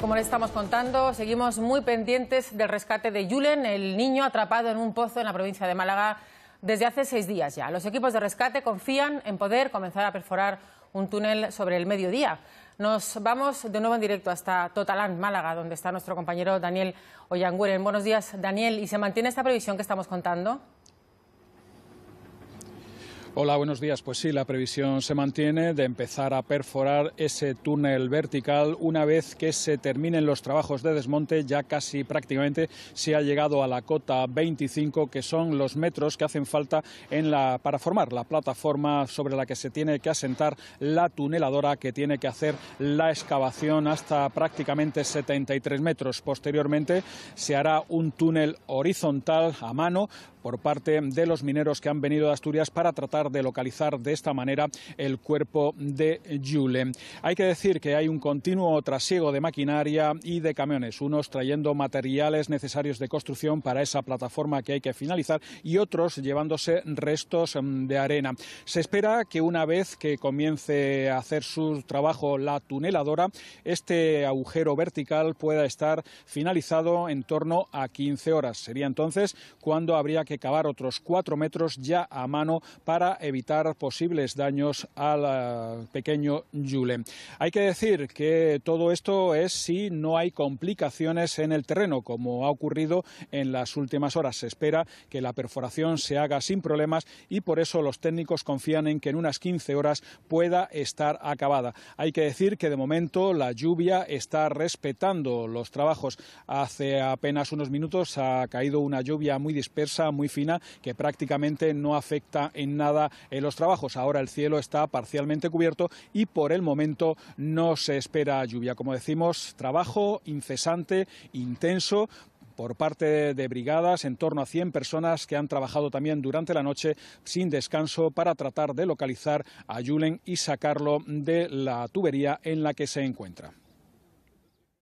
Como le estamos contando, seguimos muy pendientes del rescate de Yulen, el niño atrapado en un pozo en la provincia de Málaga desde hace seis días ya. Los equipos de rescate confían en poder comenzar a perforar un túnel sobre el mediodía. Nos vamos de nuevo en directo hasta Totalán, Málaga, donde está nuestro compañero Daniel Ollanguren. Buenos días, Daniel. ¿Y se mantiene esta previsión que estamos contando? Hola, buenos días. Pues sí, la previsión se mantiene de empezar a perforar ese túnel vertical una vez que se terminen los trabajos de desmonte. Ya casi prácticamente se ha llegado a la cota 25, que son los metros que hacen falta en la, para formar la plataforma sobre la que se tiene que asentar la tuneladora que tiene que hacer la excavación hasta prácticamente 73 metros. Posteriormente se hará un túnel horizontal a mano por parte de los mineros que han venido de Asturias para tratar de localizar de esta manera el cuerpo de Yule. Hay que decir que hay un continuo trasiego de maquinaria y de camiones, unos trayendo materiales necesarios de construcción para esa plataforma que hay que finalizar y otros llevándose restos mm, de arena. Se espera que una vez que comience a hacer su trabajo la tuneladora, este agujero vertical pueda estar finalizado en torno a 15 horas. Sería entonces cuando habría que cavar otros 4 metros ya a mano para evitar posibles daños al eh, pequeño Yule. Hay que decir que todo esto es si no hay complicaciones en el terreno, como ha ocurrido en las últimas horas. Se espera que la perforación se haga sin problemas y por eso los técnicos confían en que en unas 15 horas pueda estar acabada. Hay que decir que de momento la lluvia está respetando los trabajos. Hace apenas unos minutos ha caído una lluvia muy dispersa, muy fina, que prácticamente no afecta en nada en los trabajos. Ahora el cielo está parcialmente cubierto y por el momento no se espera lluvia. Como decimos, trabajo incesante, intenso por parte de brigadas, en torno a 100 personas que han trabajado también durante la noche sin descanso para tratar de localizar a Yulen y sacarlo de la tubería en la que se encuentra.